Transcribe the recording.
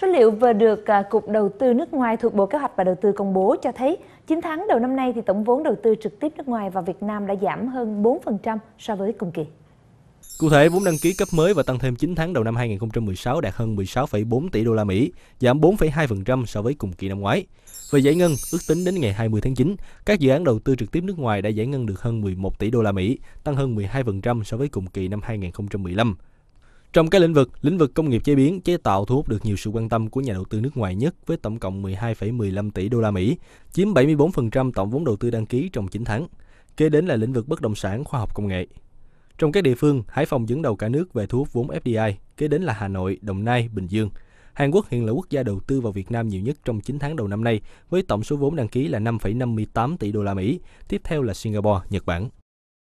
Số liệu vừa được à, Cục Đầu tư nước ngoài thuộc Bộ Kế hoạch và Đầu tư công bố cho thấy 9 tháng đầu năm nay thì tổng vốn đầu tư trực tiếp nước ngoài vào Việt Nam đã giảm hơn 4% so với cùng kỳ. Cụ thể, vốn đăng ký cấp mới và tăng thêm 9 tháng đầu năm 2016 đạt hơn 16,4 tỷ đô la Mỹ, giảm 4,2% so với cùng kỳ năm ngoái. Về giải ngân, ước tính đến ngày 20 tháng 9, các dự án đầu tư trực tiếp nước ngoài đã giải ngân được hơn 11 tỷ đô la Mỹ, tăng hơn 12% so với cùng kỳ năm 2015. Trong các lĩnh vực, lĩnh vực công nghiệp chế biến, chế tạo thu hút được nhiều sự quan tâm của nhà đầu tư nước ngoài nhất với tổng cộng 12,15 tỷ đô la Mỹ, chiếm 74% tổng vốn đầu tư đăng ký trong 9 tháng. Kế đến là lĩnh vực bất động sản, khoa học công nghệ. Trong các địa phương, Hải Phòng dẫn đầu cả nước về thu hút vốn FDI, kế đến là Hà Nội, Đồng Nai, Bình Dương. Hàn Quốc hiện là quốc gia đầu tư vào Việt Nam nhiều nhất trong 9 tháng đầu năm nay với tổng số vốn đăng ký là 5,58 tỷ đô la Mỹ, tiếp theo là Singapore, Nhật Bản.